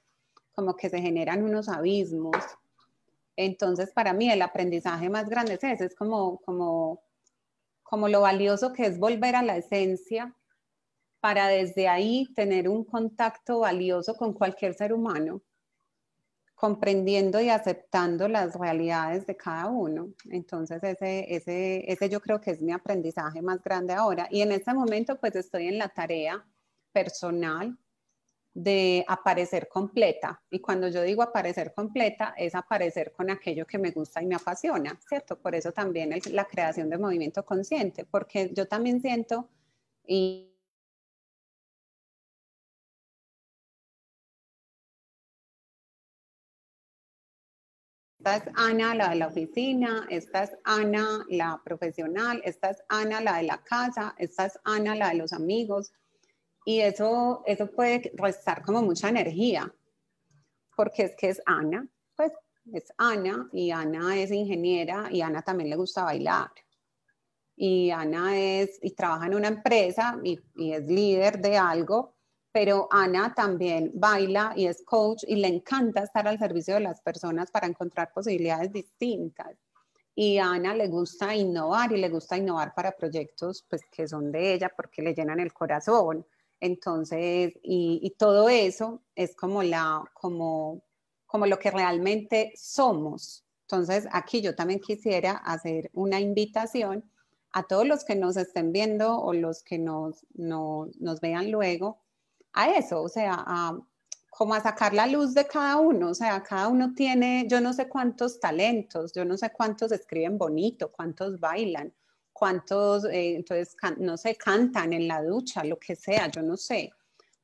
como que se generan unos abismos. Entonces, para mí el aprendizaje más grande es ese, es como, como como lo valioso que es volver a la esencia para desde ahí tener un contacto valioso con cualquier ser humano, comprendiendo y aceptando las realidades de cada uno. Entonces ese, ese, ese yo creo que es mi aprendizaje más grande ahora. Y en este momento pues estoy en la tarea personal de aparecer completa. Y cuando yo digo aparecer completa, es aparecer con aquello que me gusta y me apasiona, ¿cierto? Por eso también es la creación de movimiento consciente, porque yo también siento y... Esta es Ana, la de la oficina, esta es Ana, la profesional, esta es Ana, la de la casa, esta es Ana, la de los amigos, y eso, eso puede restar como mucha energía, porque es que es Ana, pues es Ana y Ana es ingeniera y Ana también le gusta bailar. Y Ana es, y trabaja en una empresa y, es líder de algo, pero Ana también baila y es coach y le encanta estar al servicio de las personas para encontrar posibilidades distintas. Y Ana le gusta innovar y le gusta innovar para proyectos pues, que son de ella porque le llenan el corazón. Entonces, y, todo eso es como, la, como, como lo que realmente somos. Entonces, aquí yo también quisiera hacer una invitación a todos los que nos estén viendo o los que nos, nos vean luego, a eso, o sea, a, como a sacar la luz de cada uno, o sea, cada uno tiene, yo no sé cuántos talentos, yo no sé cuántos escriben bonito, cuántos bailan, cuántos, eh, entonces, no sé, cantan en la ducha, lo que sea, yo no sé.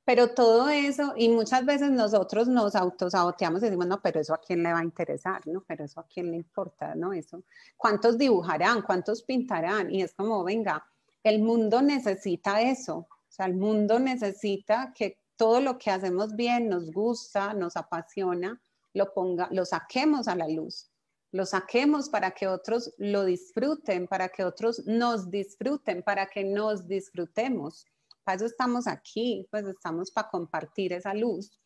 Pero todo eso, y muchas veces nosotros nos autosaboteamos y decimos, no, pero eso a quién le va a interesar, ¿no? Pero eso a quién le importa, ¿no? Eso, ¿cuántos dibujarán? ¿Cuántos pintarán? Y es como, venga, el mundo necesita eso, o sea, el mundo necesita que todo lo que hacemos bien, nos gusta, nos apasiona, lo, ponga, lo saquemos a la luz lo saquemos para que otros lo disfruten, para que otros nos disfruten, para que nos disfrutemos. Para eso estamos aquí, pues estamos para compartir esa luz.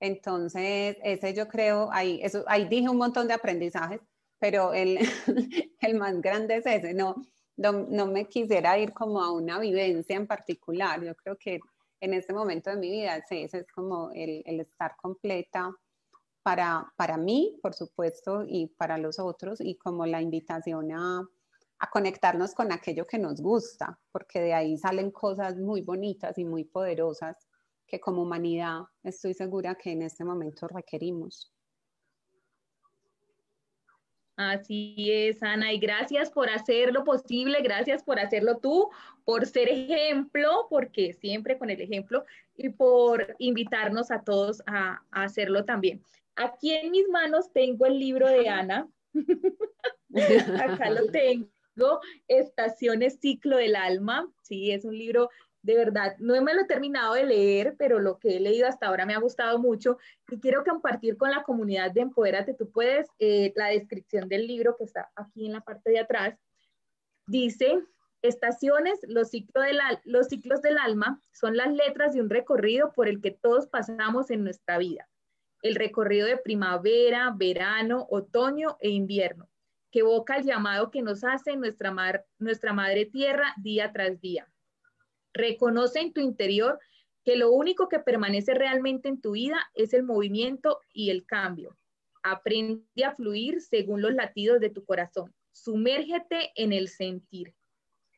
Entonces, ese yo creo, ahí, eso, dije un montón de aprendizajes, pero el, el más grande es ese, no, me quisiera ir como a una vivencia en particular, yo creo que en este momento de mi vida, sí, ese es como el, el estar completa para, mí, por supuesto, y para los otros, y como la invitación a, a conectarnos con aquello que nos gusta, porque de ahí salen cosas muy bonitas y muy poderosas que como humanidad estoy segura que en este momento requerimos. Así es, Ana, y gracias por hacer lo posible, gracias por hacerlo tú, por ser ejemplo, porque siempre con el ejemplo, y por invitarnos a todos a, a hacerlo también. Aquí en mis manos tengo el libro de Ana, acá lo tengo, Estaciones Ciclo del Alma, sí, es un libro de verdad, no me lo he terminado de leer, pero lo que he leído hasta ahora me ha gustado mucho y quiero compartir con la comunidad de Empodérate. Tú puedes, eh, la descripción del libro que está aquí en la parte de atrás, dice, estaciones, los, los ciclos del alma son las letras de un recorrido por el que todos pasamos en nuestra vida. El recorrido de primavera, verano, otoño e invierno, que evoca el llamado que nos hace nuestra, nuestra madre tierra día tras día Reconoce en tu interior que lo único que permanece realmente en tu vida es el movimiento y el cambio. Aprende a fluir según los latidos de tu corazón. Sumérgete en el sentir.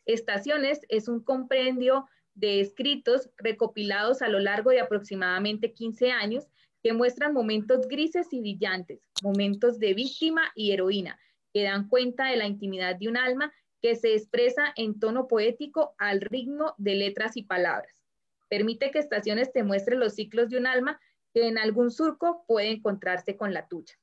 Estaciones es un comprendio de escritos recopilados a lo largo de aproximadamente 15 años que muestran momentos grises y brillantes, momentos de víctima y heroína, que dan cuenta de la intimidad de un alma se expresa en tono poético al ritmo de letras y palabras. Permite que estaciones te muestren los ciclos de un alma que en algún surco puede encontrarse con la tuya.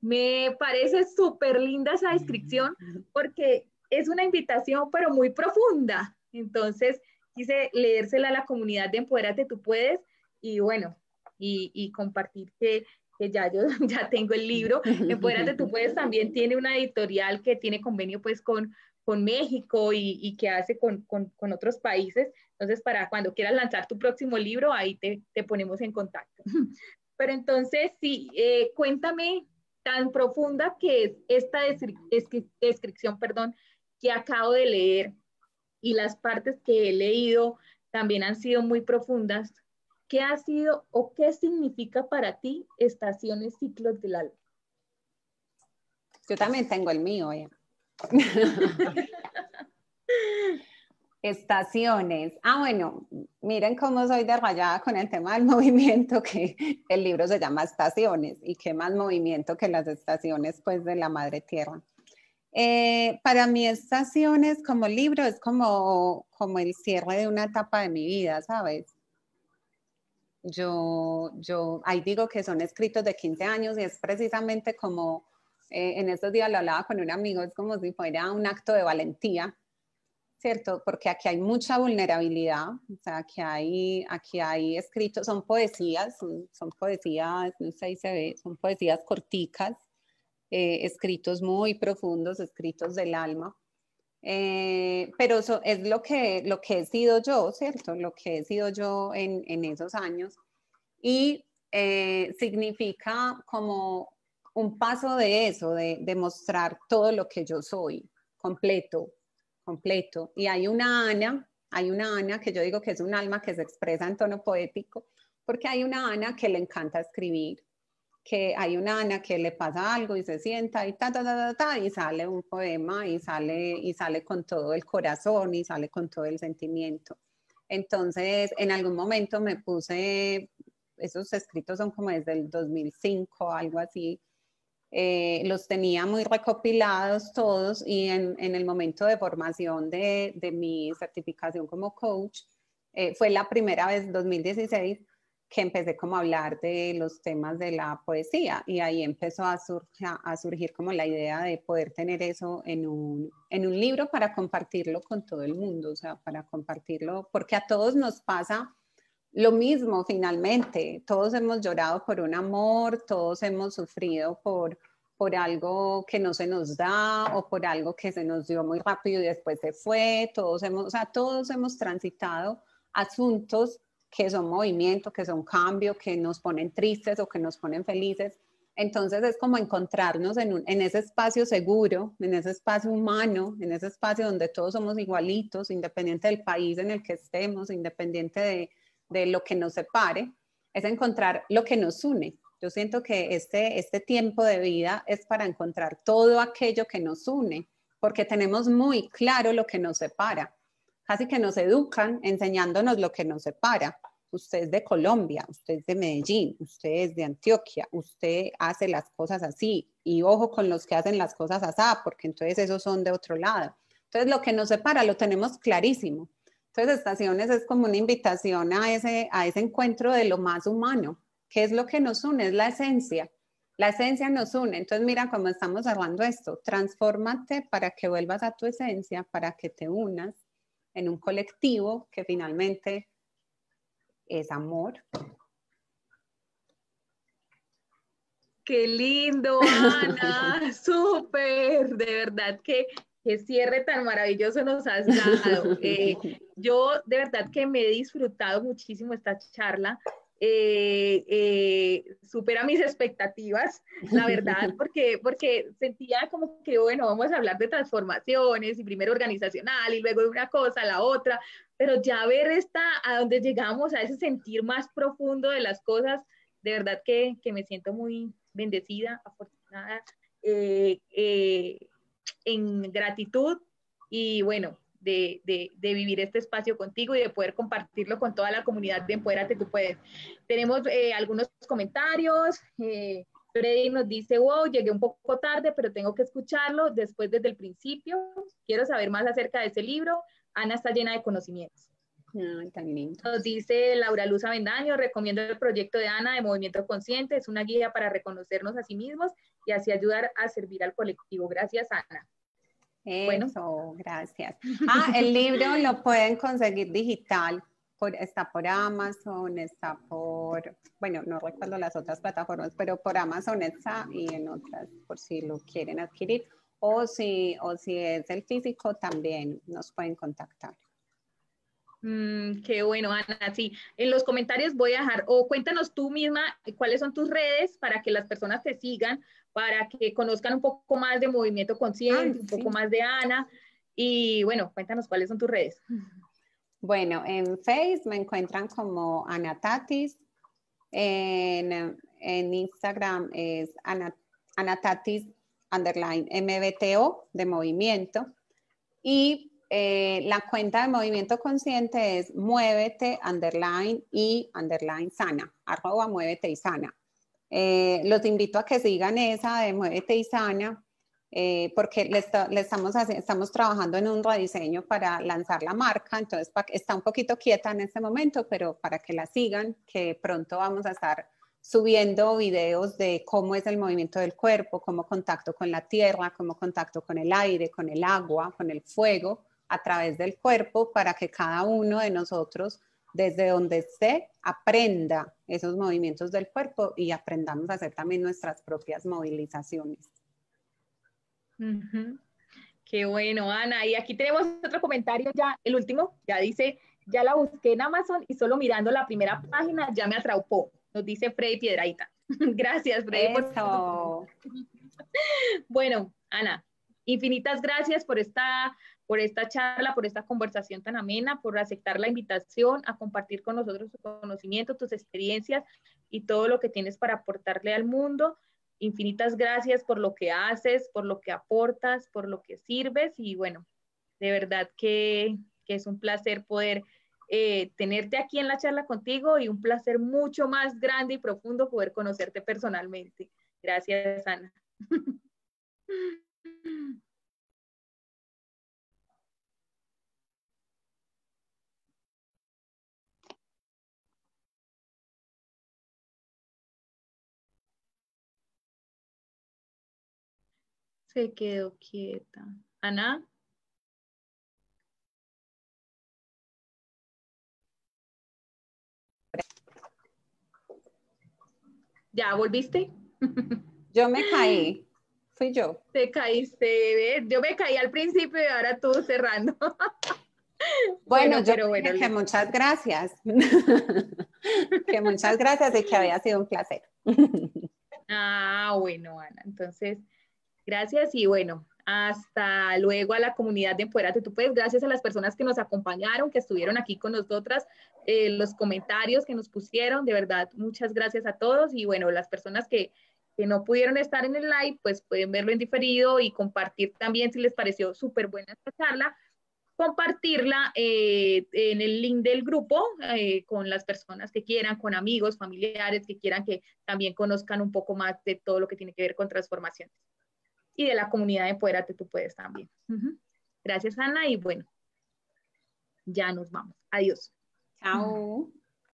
Me parece súper linda esa descripción porque es una invitación, pero muy profunda. Entonces, quise leérsela a la comunidad de Empoderate Tú Puedes y bueno, y, y compartir que que ya yo ya tengo el libro, de tú puedes también tiene una editorial que tiene convenio pues con, con México y, y que hace con, con, con, otros países. Entonces, para cuando quieras lanzar tu próximo libro, ahí te, te ponemos en contacto. Pero entonces, sí, eh, cuéntame tan profunda que es esta descripción, perdón, que acabo de leer y las partes que he leído también han sido muy profundas. ¿Qué ha sido o qué significa para ti estaciones ciclos del alma? Yo también tengo el mío ya. Estaciones. Ah, bueno, miren cómo soy de con el tema del movimiento, que el libro se llama Estaciones y qué más movimiento que las estaciones pues de la madre tierra. Eh, para mí estaciones como libro es como, como el cierre de una etapa de mi vida, ¿sabes? Yo, ahí digo que son escritos de 15 años y es precisamente como, eh, en estos días lo hablaba con un amigo, es como si fuera un acto de valentía, ¿cierto? Porque aquí hay mucha vulnerabilidad, o sea, aquí hay, aquí hay escritos, son poesías, son, poesías, no sé si se ve, son poesías corticas, eh, escritos muy profundos, escritos del alma. Eh, pero eso es lo que, lo que he sido yo, ¿cierto? Lo que he sido yo en, en esos años. Y eh, significa como un paso de eso, de, de, mostrar todo lo que yo soy, completo, completo. Y hay una Ana, hay una Ana que yo digo que es un alma que se expresa en tono poético, porque hay una Ana que le encanta escribir, que hay una Ana que le pasa algo y se sienta y ta, ta, ta, ta, y sale un poema y sale, y sale con todo el corazón y sale con todo el sentimiento. Entonces, en algún momento me puse, esos escritos son como desde el 2005, algo así, eh, los tenía muy recopilados todos y en, en el momento de formación de, de mi certificación como coach, eh, fue la primera vez, 2016, que empecé como a hablar de los temas de la poesía y ahí empezó a, a surgir como la idea de poder tener eso en un, en un libro para compartirlo con todo el mundo, o sea, para compartirlo, porque a todos nos pasa lo mismo finalmente, todos hemos llorado por un amor, todos hemos sufrido por por algo que no se nos da o por algo que se nos dio muy rápido y después se fue, todos hemos, o sea, todos hemos transitado asuntos que son movimiento, que son cambio, que nos ponen tristes o que nos ponen felices. Entonces es como encontrarnos en, ese espacio seguro, en ese espacio humano, en ese espacio donde todos somos igualitos, independiente del país en el que estemos, independiente de, lo que nos separe, es encontrar lo que nos une. Yo siento que este, este tiempo de vida es para encontrar todo aquello que nos une, porque tenemos muy claro lo que nos separa casi que nos educan enseñándonos lo que nos separa. Usted es de Colombia, usted es de Medellín, usted es de Antioquia, usted hace las cosas así y ojo con los que hacen las cosas así, porque entonces esos son de otro lado. Entonces lo que nos separa lo tenemos clarísimo. Entonces estaciones es como una invitación a ese, a ese encuentro de lo más humano. que es lo que nos une? Es la esencia. La esencia nos une. Entonces, mira cómo estamos hablando esto. Transfórmate para que vuelvas a tu esencia, para que te unas en un colectivo que finalmente es amor. Qué lindo, Ana, súper, de verdad que qué cierre tan maravilloso nos has dado. Eh, yo de verdad que me he disfrutado muchísimo esta charla. Eh, eh, supera mis expectativas, la verdad, porque, porque sentía como que, bueno, vamos a hablar de transformaciones y primero organizacional y luego de una cosa a la otra, pero ya ver esta, a dónde llegamos, a ese sentir más profundo de las cosas, de verdad que, que me siento muy bendecida, afortunada, eh, en gratitud y bueno, de, vivir este espacio contigo y de poder compartirlo con toda la comunidad de Empodérate Tú Puedes. Tenemos eh, algunos comentarios. Eh, Freddy nos dice, wow, llegué un poco tarde, pero tengo que escucharlo después desde el principio. Quiero saber más acerca de ese libro. Ana está llena de conocimientos. Nos dice Laura Luz Avendaño, recomiendo el proyecto de Ana de Movimiento Consciente, es una guía para reconocernos a sí mismos y así ayudar a servir al colectivo. Gracias, Ana. Bueno. gracias. Ah, el libro lo pueden conseguir digital. Por, está por Amazon, está por, bueno, no recuerdo las otras plataformas, pero por Amazon está y en otras, por si lo quieren adquirir. O si, o si es el físico, también nos pueden contactar. Mm, qué bueno, Ana. Sí, en los comentarios voy a dejar, o cuéntanos tú misma cuáles son tus redes para que las personas te sigan, para que conozcan un poco más de Movimiento Consciente, un poco más de Ana. Y bueno, cuéntanos cuáles son tus redes. Bueno, en Face me encuentran como Anatatis, en, en Instagram es Anatatis underline MBTO de movimiento y eh, la cuenta de movimiento consciente es muévete underline y underline sana, arroba muévete y sana. Eh, los invito a que sigan esa de Muévete y Sana, eh, porque estamos, estamos trabajando en un rediseño para lanzar la marca, entonces está un poquito quieta en este momento, pero para que la sigan, que pronto vamos a estar subiendo videos de cómo es el movimiento del cuerpo, cómo contacto con la tierra, cómo contacto con el aire, con el agua, con el fuego, a través del cuerpo, para que cada uno de nosotros desde donde esté, aprenda esos movimientos del cuerpo y aprendamos a hacer también nuestras propias movilizaciones. Qué bueno, Ana. Y aquí tenemos otro comentario ya, el último, ya dice, ya la busqué en Amazon y solo mirando la primera página ya me atrapó, nos dice Freddy Piedraita. gracias, Freddy. bueno, Ana, infinitas gracias por esta por esta charla, por esta conversación tan amena, por aceptar la invitación a compartir con nosotros tu conocimiento, tus experiencias y todo lo que tienes para aportarle al mundo. Infinitas gracias por lo que haces, por lo que aportas, por lo que sirves y bueno, de verdad que, que es un placer poder eh, tenerte aquí en la charla contigo y un placer mucho más grande y profundo poder conocerte personalmente. Gracias, Ana. Se quedó quieta. Ana. ¿Ya volviste? Yo me caí. Fui yo. Te caíste, Yo me caí al principio y ahora tú cerrando. Bueno, yo pero bueno, que muchas gracias. que muchas gracias y que había sido un placer. Ah, bueno, Ana. Entonces, Gracias y bueno, hasta luego a la comunidad de Empoderate Tú Puedes. Gracias a las personas que nos acompañaron, que estuvieron aquí con nosotras, eh, los comentarios que nos pusieron. De verdad, muchas gracias a todos y bueno, las personas que, no pudieron estar en el live, pues pueden verlo en diferido y compartir también si les pareció súper buena esta charla compartirla eh, en el link del grupo eh, con las personas que quieran, con amigos, familiares que quieran que también conozcan un poco más de todo lo que tiene que ver con transformaciones y de la comunidad de Empodérate Tú Puedes también. Gracias, Ana, y bueno, ya nos vamos. Adiós. Chao.